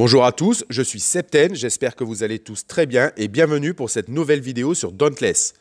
Bonjour à tous, je suis Septen, j'espère que vous allez tous très bien et bienvenue pour cette nouvelle vidéo sur Dauntless.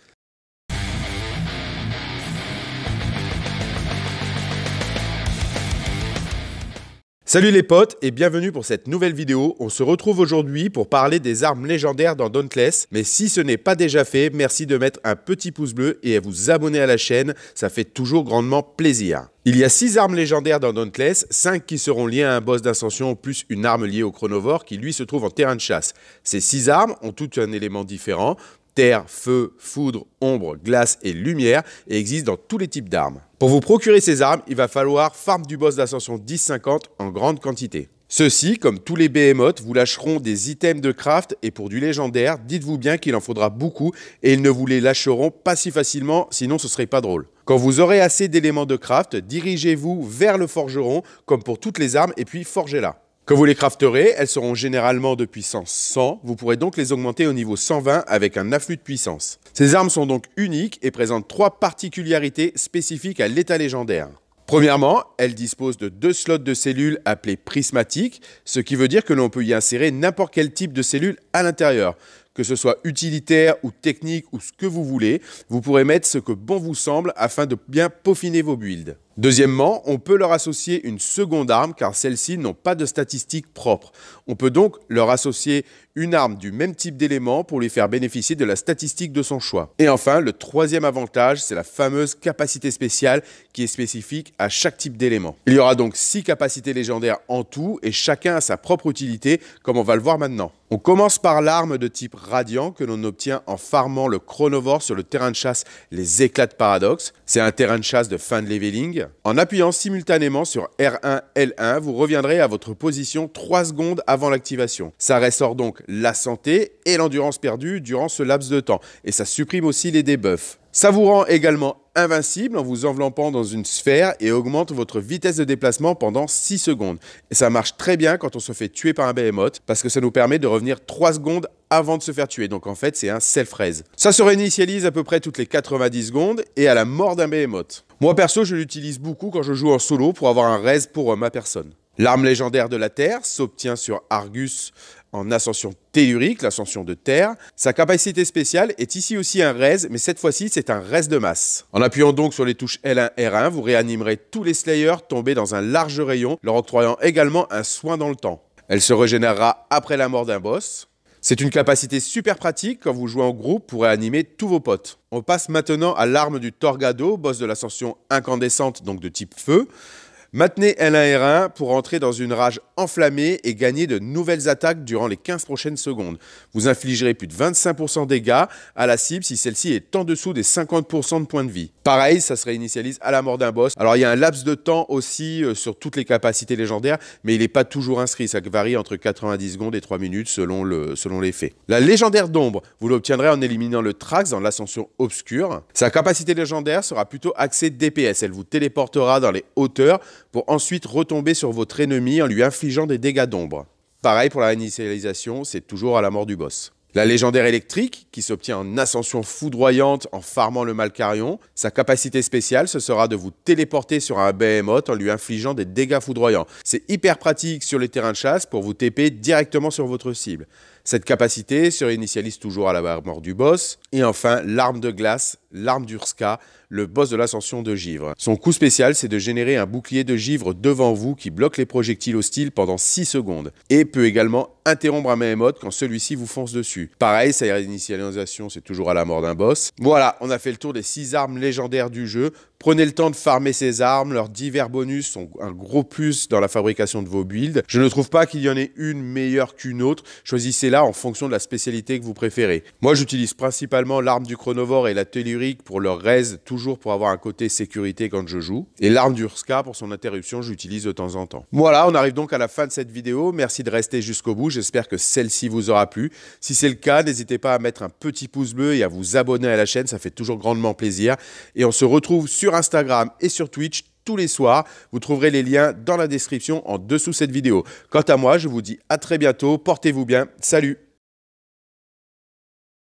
Salut les potes et bienvenue pour cette nouvelle vidéo. On se retrouve aujourd'hui pour parler des armes légendaires dans Dauntless. Mais si ce n'est pas déjà fait, merci de mettre un petit pouce bleu et à vous abonner à la chaîne, ça fait toujours grandement plaisir. Il y a 6 armes légendaires dans Dauntless, 5 qui seront liées à un boss d'ascension plus une arme liée au chronovore qui lui se trouve en terrain de chasse. Ces 6 armes ont tout un élément différent, terre, feu, foudre, ombre, glace et lumière et existent dans tous les types d'armes. Pour vous procurer ces armes, il va falloir Farm du Boss d'Ascension 1050 en grande quantité. Ceux-ci, comme tous les behemoths, vous lâcheront des items de craft et pour du légendaire, dites-vous bien qu'il en faudra beaucoup et ils ne vous les lâcheront pas si facilement, sinon ce serait pas drôle. Quand vous aurez assez d'éléments de craft, dirigez-vous vers le forgeron comme pour toutes les armes et puis forgez-la. Quand vous les crafterez, elles seront généralement de puissance 100. Vous pourrez donc les augmenter au niveau 120 avec un afflux de puissance. Ces armes sont donc uniques et présentent trois particularités spécifiques à l'état légendaire. Premièrement, elles disposent de deux slots de cellules appelées prismatiques, ce qui veut dire que l'on peut y insérer n'importe quel type de cellule à l'intérieur. Que ce soit utilitaire ou technique ou ce que vous voulez, vous pourrez mettre ce que bon vous semble afin de bien peaufiner vos builds. Deuxièmement, on peut leur associer une seconde arme car celles-ci n'ont pas de statistiques propres. On peut donc leur associer une arme du même type d'élément pour lui faire bénéficier de la statistique de son choix. Et enfin, le troisième avantage, c'est la fameuse capacité spéciale qui est spécifique à chaque type d'élément. Il y aura donc six capacités légendaires en tout et chacun a sa propre utilité comme on va le voir maintenant. On commence par l'arme de type radiant que l'on obtient en farmant le chronovore sur le terrain de chasse Les Éclats de Paradoxe. C'est un terrain de chasse de fin de leveling. En appuyant simultanément sur R1, L1, vous reviendrez à votre position 3 secondes avant l'activation. Ça ressort donc la santé et l'endurance perdue durant ce laps de temps. Et ça supprime aussi les debuffs. Ça vous rend également invincible en vous enveloppant dans une sphère et augmente votre vitesse de déplacement pendant 6 secondes. Et ça marche très bien quand on se fait tuer par un behemoth parce que ça nous permet de revenir 3 secondes avant de se faire tuer. Donc en fait, c'est un self-raise. Ça se réinitialise à peu près toutes les 90 secondes et à la mort d'un behemoth. Moi perso, je l'utilise beaucoup quand je joue en solo pour avoir un raise pour euh, ma personne. L'arme légendaire de la Terre s'obtient sur Argus en ascension tellurique, l'ascension de terre. Sa capacité spéciale est ici aussi un res, mais cette fois-ci c'est un res de masse. En appuyant donc sur les touches L1, R1, vous réanimerez tous les slayers tombés dans un large rayon, leur octroyant également un soin dans le temps. Elle se régénérera après la mort d'un boss. C'est une capacité super pratique quand vous jouez en groupe pour réanimer tous vos potes. On passe maintenant à l'arme du Torgado, boss de l'ascension incandescente, donc de type feu. Maintenez L1R1 pour entrer dans une rage enflammée et gagner de nouvelles attaques durant les 15 prochaines secondes. Vous infligerez plus de 25% de dégâts à la cible si celle-ci est en dessous des 50% de points de vie. Pareil, ça se réinitialise à la mort d'un boss. Alors il y a un laps de temps aussi euh, sur toutes les capacités légendaires, mais il n'est pas toujours inscrit. Ça varie entre 90 secondes et 3 minutes selon, le, selon les faits. La légendaire d'ombre, vous l'obtiendrez en éliminant le Trax dans l'ascension obscure. Sa capacité légendaire sera plutôt axée DPS. Elle vous téléportera dans les hauteurs pour ensuite retomber sur votre ennemi en lui infligeant des dégâts d'ombre. Pareil pour la réinitialisation, c'est toujours à la mort du boss. La légendaire électrique, qui s'obtient en ascension foudroyante en farmant le Malcarion, sa capacité spéciale, ce sera de vous téléporter sur un Behemoth en lui infligeant des dégâts foudroyants. C'est hyper pratique sur les terrains de chasse pour vous TP directement sur votre cible. Cette capacité se réinitialise toujours à la mort du boss. Et enfin, l'arme de glace, l'arme d'Urska, le boss de l'ascension de givre. Son coup spécial, c'est de générer un bouclier de givre devant vous qui bloque les projectiles hostiles pendant 6 secondes et peut également interrompre un Mehemoth quand celui-ci vous fonce dessus. Pareil, sa réinitialisation, c'est toujours à la mort d'un boss. Voilà, on a fait le tour des 6 armes légendaires du jeu. Prenez le temps de farmer ces armes, leurs divers bonus sont un gros plus dans la fabrication de vos builds. Je ne trouve pas qu'il y en ait une meilleure qu'une autre, choisissez-la en fonction de la spécialité que vous préférez. Moi j'utilise principalement l'arme du chronovore et la tellurique pour leur raise, toujours pour avoir un côté sécurité quand je joue. Et l'arme d'Urska, pour son interruption, j'utilise de temps en temps. Voilà, on arrive donc à la fin de cette vidéo, merci de rester jusqu'au bout, j'espère que celle-ci vous aura plu. Si c'est le cas, n'hésitez pas à mettre un petit pouce bleu et à vous abonner à la chaîne, ça fait toujours grandement plaisir. Et on se retrouve sur Instagram et sur Twitch tous les soirs. Vous trouverez les liens dans la description en dessous de cette vidéo. Quant à moi, je vous dis à très bientôt. Portez-vous bien. Salut